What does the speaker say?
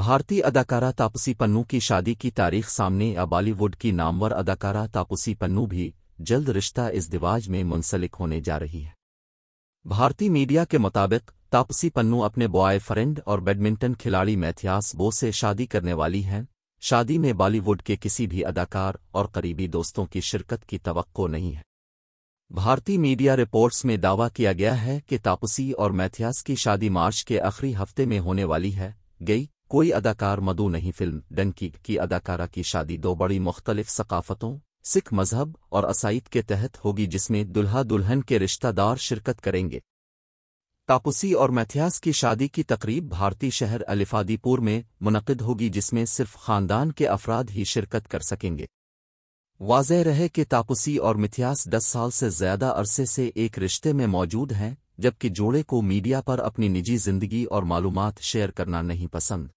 भारतीय अदाकारा तापसी पन्नू की शादी की तारीख सामने आ बॉलीवुड की नामवर अदाकारा तापसी पन्नू भी जल्द रिश्ता इस दिवाज में मुंसलिक होने जा रही है भारतीय मीडिया के मुताबिक तापसी पन्नू अपने बॉयफ्रेंड और बैडमिंटन खिलाड़ी मैथियास बो से शादी करने वाली हैं शादी में बॉलीवुड के किसी भी अदाकार और करीबी दोस्तों की शिरकत की तवक्को नहीं है भारतीय मीडिया रिपोर्ट्स में दावा किया गया है कि तापसी और मैथियास की शादी मार्च के आखिरी हफ्ते में होने वाली है गई कोई अदाकार मधु नहीं फिल्म डनकी की अदाकारा की शादी दो बड़ी मुख्तलिफ सकाफतों सिख मजहब और असाइद के तहत होगी जिसमें दुल्हा दुल्हन के रिश्तेदार शिरकत करेंगे तापसी और मैथियास की शादी की तकरीब भारतीय शहर अलिफादीपुर में मुनद होगी जिसमें सिर्फ खानदान के अफराद ही शिरकत कर सकेंगे वाजह रहे कि तापसी और मिथियास दस साल से ज्यादा अरसे से एक रिश्ते में मौजूद हैं जबकि जोड़े को मीडिया पर अपनी निजी जिंदगी और मालूमात शेयर करना नहीं पसंद